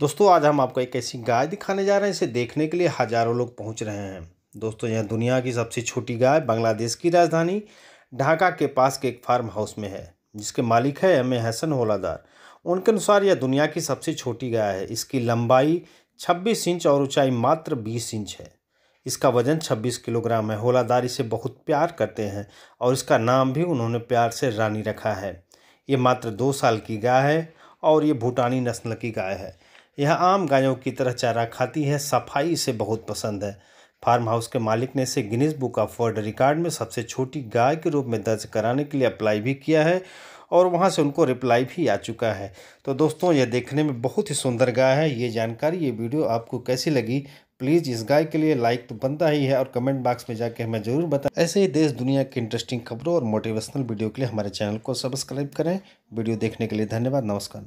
दोस्तों आज हम आपको एक ऐसी गाय दिखाने जा रहे हैं इसे देखने के लिए हज़ारों लोग पहुंच रहे हैं दोस्तों यह दुनिया की सबसे छोटी गाय बांग्लादेश की राजधानी ढाका के पास के एक फार्म हाउस में है जिसके मालिक है एम ए हसन होलादार उनके अनुसार यह दुनिया की सबसे छोटी गाय है इसकी लंबाई छब्बीस इंच और ऊँचाई मात्र बीस इंच है इसका वज़न छब्बीस किलोग्राम है होलादार इसे बहुत प्यार करते हैं और इसका नाम भी उन्होंने प्यार से रानी रखा है ये मात्र दो साल की गाय है और ये भूटानी नस्ल की गाय है यह आम गायों की तरह चारा खाती है सफाई इसे बहुत पसंद है फार्म हाउस के मालिक ने इसे Guinness book of world record में सबसे छोटी गाय के रूप में दर्ज कराने के लिए अप्लाई भी किया है और वहाँ से उनको रिप्लाई भी आ चुका है तो दोस्तों यह देखने में बहुत ही सुंदर गाय है ये जानकारी ये वीडियो आपको कैसी लगी प्लीज़ इस गाय के लिए लाइक तो बनता ही है और कमेंट बॉक्स में जाके हमें ज़रूर बताएं ऐसे ही देश दुनिया की इंटरेस्टिंग खबरों और मोटिवेशनल वीडियो के लिए हमारे चैनल को सब्सक्राइब करें वीडियो देखने के लिए धन्यवाद नमस्कार